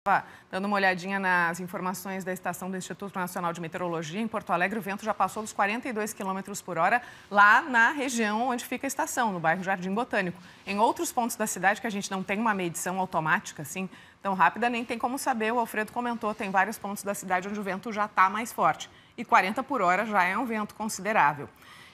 estava dando uma olhadinha nas informações da estação do Instituto Nacional de Meteorologia em Porto Alegre. O vento já passou dos 42 km por hora lá na região onde fica a estação, no bairro Jardim Botânico. Em outros pontos da cidade, que a gente não tem uma medição automática assim tão rápida, nem tem como saber. O Alfredo comentou: tem vários pontos da cidade onde o vento já está mais forte. E 40 por hora já é um vento considerável.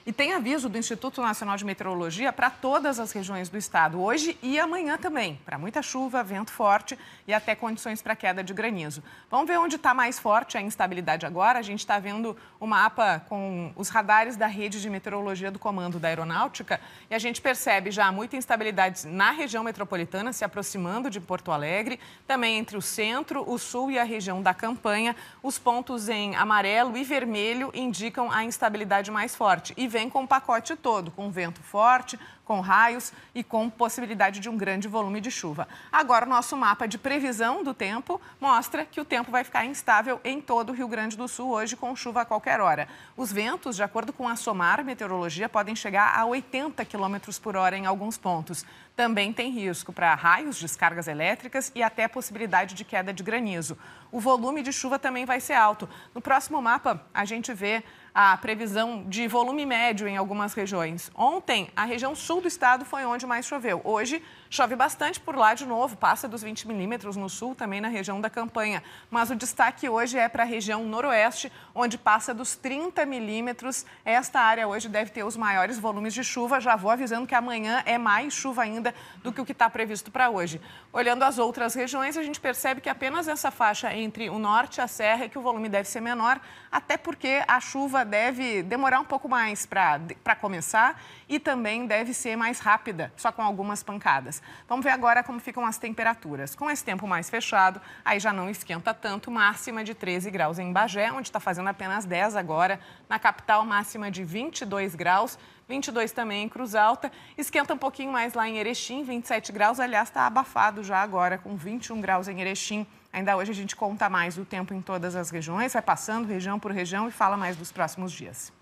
E tem aviso do Instituto Nacional de Meteorologia para todas as regiões do estado, hoje e amanhã também, para muita chuva, vento forte e até condições para queda de granizo. Vamos ver onde está mais forte a instabilidade agora. A gente está vendo o mapa com os radares da rede de meteorologia do Comando da Aeronáutica e a gente percebe já muita instabilidade na região metropolitana, se aproximando de Porto Alegre, também entre o centro, o sul e a região da campanha. Os pontos em amarelo e vermelho indicam a instabilidade mais forte. E vem com o pacote todo, com vento forte, com raios e com possibilidade de um grande volume de chuva. Agora, o nosso mapa de previsão do tempo mostra que o tempo vai ficar instável em todo o Rio Grande do Sul hoje, com chuva a qualquer hora. Os ventos, de acordo com a SOMAR Meteorologia, podem chegar a 80 km por hora em alguns pontos. Também tem risco para raios, descargas elétricas e até possibilidade de queda de granizo. O volume de chuva também vai ser alto. No próximo mapa, a gente vê a previsão de volume médio médio em algumas regiões. Ontem, a região sul do estado foi onde mais choveu. Hoje, chove bastante por lá de novo, passa dos 20 milímetros no sul, também na região da campanha. Mas o destaque hoje é para a região noroeste, onde passa dos 30 milímetros. Esta área hoje deve ter os maiores volumes de chuva. Já vou avisando que amanhã é mais chuva ainda do que o que está previsto para hoje. Olhando as outras regiões, a gente percebe que apenas essa faixa entre o norte e a serra é que o volume deve ser menor, até porque a chuva deve demorar um pouco mais para para começar e também deve ser mais rápida, só com algumas pancadas. Vamos ver agora como ficam as temperaturas. Com esse tempo mais fechado, aí já não esquenta tanto, máxima de 13 graus em Bagé, onde está fazendo apenas 10 agora. Na capital, máxima de 22 graus. 22 também em Cruz Alta. Esquenta um pouquinho mais lá em Erechim, 27 graus. Aliás, está abafado já agora, com 21 graus em Erechim. Ainda hoje a gente conta mais o tempo em todas as regiões, vai passando região por região e fala mais dos próximos dias.